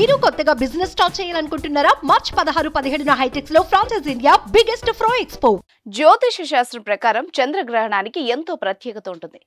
మీరు కొత్తగా business start చేయాలనుకుంటున్నారా మార్చ్ పదహారు పదిహేడున హైటెక్స్ లో ఫ్రాన్సెస్ ఇండియా బిగ్గెస్ట్ ఫ్రో ఎక్స్పో జ్యోతిష శాస్త్రం ప్రకారం చంద్రగ్రహణానికి ఎంతో ప్రత్యేకత ఉంటుంది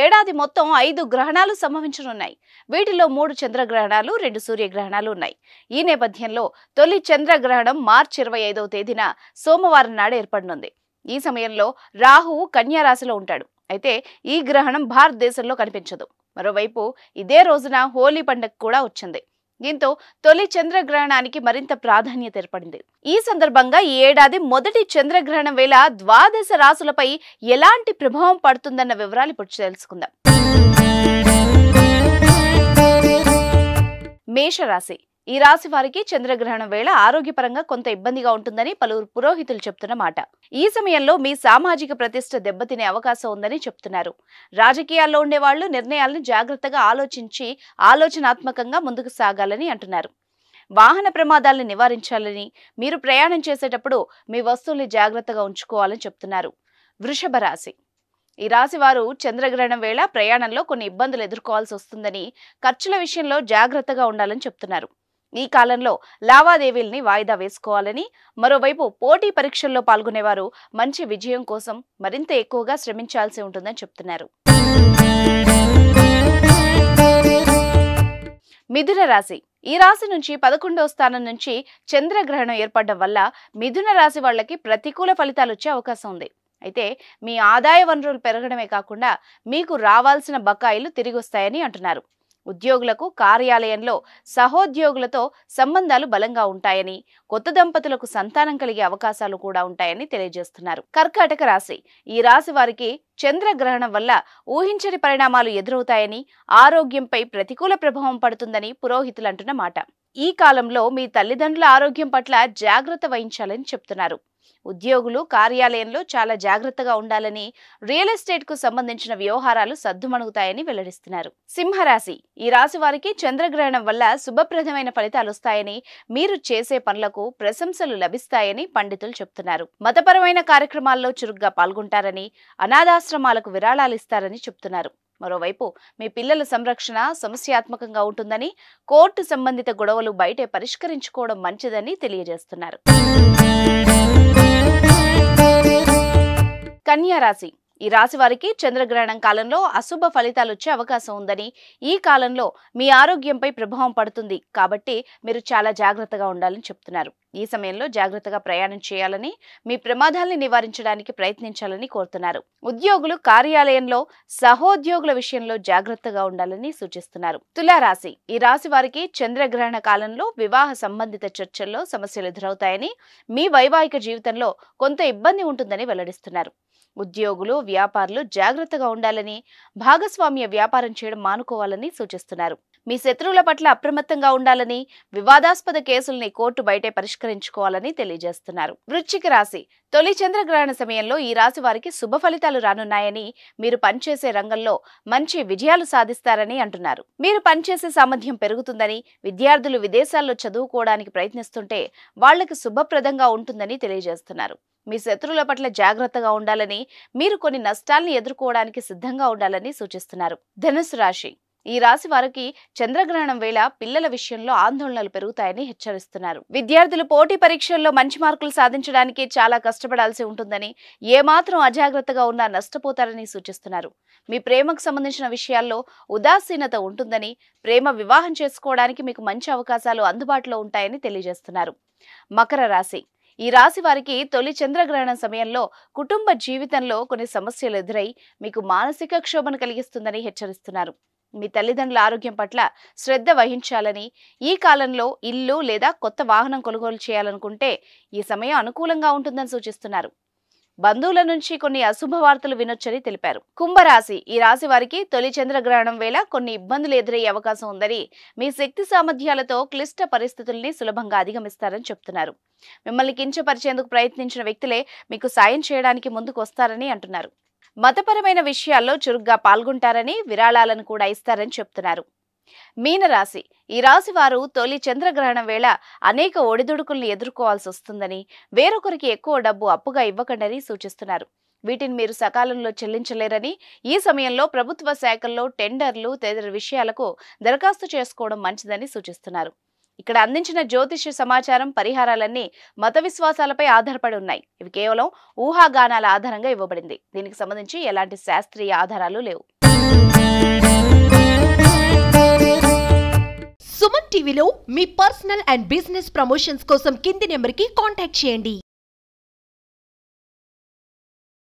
ఏడాది మొత్తం ఐదు గ్రహణాలు సంభవించనున్నాయి వీటిలో మూడు చంద్రగ్రహణాలు రెండు సూర్యగ్రహణాలు ఉన్నాయి ఈ నేపథ్యంలో తొలి చంద్రగ్రహణం మార్చి ఇరవై ఐదవ తేదీన సోమవారం నాడు ఏర్పడనుంది ఈ సమయంలో రాహువు కన్యారాశిలో ఉంటాడు అయితే ఈ గ్రహణం భారతదేశంలో కనిపించదు మరోవైపు ఇదే రోజున హోలీ పండుగ కూడా వచ్చింది దీంతో తొలి చంద్రగ్రహణానికి మరింత ప్రాధాన్యత ఏర్పడింది ఈ సందర్భంగా ఈ ఏడాది మొదటి చంద్రగ్రహణం వేళ ద్వాదశ రాసులపై ఎలాంటి ప్రభావం పడుతుందన్న వివరాలు ఇప్పుడు తెలుసుకుందాం మేషరాశి ఈ రాశి వారికి చంద్రగ్రహణం వేళ ఆరోగ్యపరంగా కొంత ఇబ్బందిగా ఉంటుందని పలువురు పురోహితులు చెప్తున్న మాట ఈ సమయంలో మీ సామాజిక ప్రతిష్ట దెబ్బతినే అవకాశం ఉందని చెప్తున్నారు రాజకీయాల్లో ఉండేవాళ్లు నిర్ణయాలను జాగ్రత్తగా ఆలోచించి ఆలోచనాత్మకంగా ముందుకు సాగాలని అంటున్నారు వాహన ప్రమాదాలను నివారించాలని మీరు ప్రయాణం చేసేటప్పుడు మీ వస్తువుల్ని జాగ్రత్తగా ఉంచుకోవాలని చెప్తున్నారు వృషభ రాశి ఈ రాశి వారు చంద్రగ్రహణం వేళ ప్రయాణంలో కొన్ని ఇబ్బందులు ఎదుర్కోవాల్సి వస్తుందని ఖర్చుల విషయంలో జాగ్రత్తగా ఉండాలని చెప్తున్నారు ఈ కాలంలో లావాదేవీల్ని వాయిదా వేసుకోవాలని మరోవైపు పోటీ పరీక్షల్లో పాల్గొనేవారు మంచి విజయం కోసం మరింత ఎక్కువగా శ్రమించాల్సి ఉంటుందని చెప్తున్నారు మిథున రాశి ఈ రాశి నుంచి పదకొండవ స్థానం నుంచి చంద్రగ్రహణం ఏర్పడడం వల్ల మిథున రాశి వాళ్ళకి ప్రతికూల ఫలితాలు వచ్చే అవకాశం ఉంది అయితే మీ ఆదాయ వనరులు పెరగడమే కాకుండా మీకు రావాల్సిన బకాయిలు తిరిగి వస్తాయని అంటున్నారు ఉద్యోగులకు కార్యాలయంలో సహోద్యోగులతో సంబంధాలు బలంగా ఉంటాయని కొత్త దంపతులకు సంతానం కలిగే అవకాశాలు కూడా ఉంటాయని తెలియజేస్తున్నారు కర్కాటక రాశి ఈ రాశి వారికి చంద్రగ్రహణం వల్ల ఊహించని పరిణామాలు ఎదురవుతాయని ఆరోగ్యంపై ప్రతికూల ప్రభావం పడుతుందని పురోహితులంటున్న మాట ఈ కాలంలో మీ తల్లిదండ్రుల ఆరోగ్యం పట్ల జాగ్రత్త వహించాలని చెప్తున్నారు ఉద్యోగులు కార్యాలయంలో చాలా జాగ్రత్తగా ఉండాలని రియల్ ఎస్టేట్ కు సంబంధించిన వ్యవహారాలు సద్దుమణుగుతాయని వెల్లడిస్తున్నారు సింహరాశి ఈ రాశి వారికి చంద్రగ్రహణం వల్ల శుభప్రదమైన ఫలితాలు వస్తాయని మీరు చేసే పనులకు ప్రశంసలు లభిస్తాయని పండితులు చెబుతున్నారు మతపరమైన కార్యక్రమాల్లో చురుగ్గా పాల్గొంటారని అనాథాశ్రమాలకు విరాళాలిస్తారని చెబుతున్నారు మరోవైపు మీ పిల్లల సంరక్షణ సమస్యాత్మకంగా ఉంటుందని కోర్టు సంబంధిత గొడవలు బయటే పరిష్కరించుకోవడం మంచిదని తెలియజేస్తున్నారు రాశి ఈ రాశి వారికి చంద్రగ్రహణం కాలంలో అశుభ ఫలితాలు వచ్చే అవకాశం ఉందని ఈ కాలంలో మీ ఆరోగ్యంపై ప్రభావం పడుతుంది కాబట్టి మీరు చాలా జాగ్రత్తగా ఉండాలని చెప్తున్నారు ఈ సమయంలో జాగ్రత్తగా ప్రయాణం చేయాలని మీ ప్రమాదాల్ని నివారించడానికి ప్రయత్నించాలని కోరుతున్నారు ఉద్యోగులు కార్యాలయంలో సహోద్యోగుల విషయంలో జాగ్రత్తగా ఉండాలని సూచిస్తున్నారు తులారాశి ఈ రాశి వారికి చంద్రగ్రహణ కాలంలో వివాహ సంబంధిత చర్చల్లో సమస్యలు ఎదురవుతాయని మీ వైవాహిక జీవితంలో కొంత ఇబ్బంది ఉంటుందని వెల్లడిస్తున్నారు ఉద్యోగులు వ్యాపారులు జాగ్రత్తగా ఉండాలని భాగస్వామ్య వ్యాపారం చేయడం మానుకోవాలని సూచిస్తున్నారు మీ శత్రువుల పట్ల అప్రమత్తంగా ఉండాలని వివాదాస్పద కేసుల్ని కోర్టు బయటే పరిష్కరించుకోవాలని తెలియజేస్తున్నారు వృశ్చిక రాశి తొలి చంద్రగ్రహణ సమయంలో ఈ రాశి వారికి శుభ ఫలితాలు రానున్నాయని మీరు పనిచేసే రంగంలో మంచి విజయాలు సాధిస్తారని అంటున్నారు మీరు పనిచేసే సామర్థ్యం పెరుగుతుందని విద్యార్థులు విదేశాల్లో చదువుకోవడానికి ప్రయత్నిస్తుంటే వాళ్లకు శుభప్రదంగా ఉంటుందని తెలియజేస్తున్నారు మీ శత్రువుల పట్ల జాగ్రత్తగా ఉండాలని మీరు కొన్ని నష్టాల్ని ఎదుర్కోవడానికి సిద్ధంగా ఉండాలని సూచిస్తున్నారు ధనుసు రాశి ఈ రాశి వారికి చంద్రగ్రహణం వేళ పిల్లల విషయంలో ఆందోళనలు పెరుగుతాయని హెచ్చరిస్తున్నారు విద్యార్థులు పోటీ పరీక్షల్లో మంచి మార్కులు సాధించడానికి చాలా కష్టపడాల్సి ఉంటుందని ఏమాత్రం అజాగ్రత్తగా ఉన్నా నష్టపోతారని సూచిస్తున్నారు మీ ప్రేమకు సంబంధించిన విషయాల్లో ఉదాసీనత ఉంటుందని ప్రేమ వివాహం చేసుకోవడానికి మీకు మంచి అవకాశాలు అందుబాటులో ఉంటాయని తెలియజేస్తున్నారు మకర రాశి ఈ రాశి వారికి తొలి చంద్రగ్రహణం సమయంలో కుటుంబ జీవితంలో కొన్ని సమస్యలు ఎదురై మీకు మానసిక క్షోభను కలిగిస్తుందని హెచ్చరిస్తున్నారు మీ తల్లిదండ్రుల ఆరోగ్యం పట్ల శ్రద్ధ వహించాలని ఈ కాలంలో ఇల్లు లేదా కొత్త వాహనం కొనుగోలు చేయాలనుకుంటే ఈ సమయం అనుకూలంగా ఉంటుందని సూచిస్తున్నారు బంధువుల నుంచి కొన్ని అశుభ వార్తలు వినొచ్చని తెలిపారు కుంభరాశి ఈ రాశి వారికి తొలి చంద్రగ్రహణం వేళ కొన్ని ఇబ్బందులు ఎదురయ్యే అవకాశం ఉందని మీ శక్తి సామర్థ్యాలతో క్లిష్ట పరిస్థితుల్ని సులభంగా అధిగమిస్తారని చెప్తున్నారు మిమ్మల్ని కించపరిచేందుకు ప్రయత్నించిన వ్యక్తులే మీకు సాయం చేయడానికి ముందుకు వస్తారని అంటున్నారు మతపరమైన విషయాల్లో చురుగ్గా పాల్గొంటారని విరాళాలను కూడా ఇస్తారని చెప్తున్నారు మీనరాశి ఈ రాశి వారు తొలి చంద్రగ్రహణం వేళ అనేక ఒడిదుడుకుల్ని ఎదుర్కోవాల్సి వస్తుందని వేరొకరికి ఎక్కువ డబ్బు అప్పుగా ఇవ్వకండని సూచిస్తున్నారు వీటిని మీరు సకాలంలో చెల్లించలేరని ఈ సమయంలో ప్రభుత్వ శాఖల్లో టెండర్లు తదితర విషయాలకు దరఖాస్తు చేసుకోవడం మంచిదని సూచిస్తున్నారు ఇక్కడ అందించిన జ్యోతిష్య సమాచారం పరిహారాలన్నీ మత విశ్వాసాలపై ఆధారపడి ఉన్నాయి ఇవి కేవలం ఊహాగానాల ఆధారంగా ఇవ్వబడింది దీనికి సంబంధించి ఎలాంటి శాస్త్రీయ ఆధారాలు లేవు సుమన్ టీవీలో మీ పర్సనల్ అండ్ బిజినెస్ ప్రమోషన్స్ కోసం కింది నెంబర్కి కాంటాక్ట్ చేయండి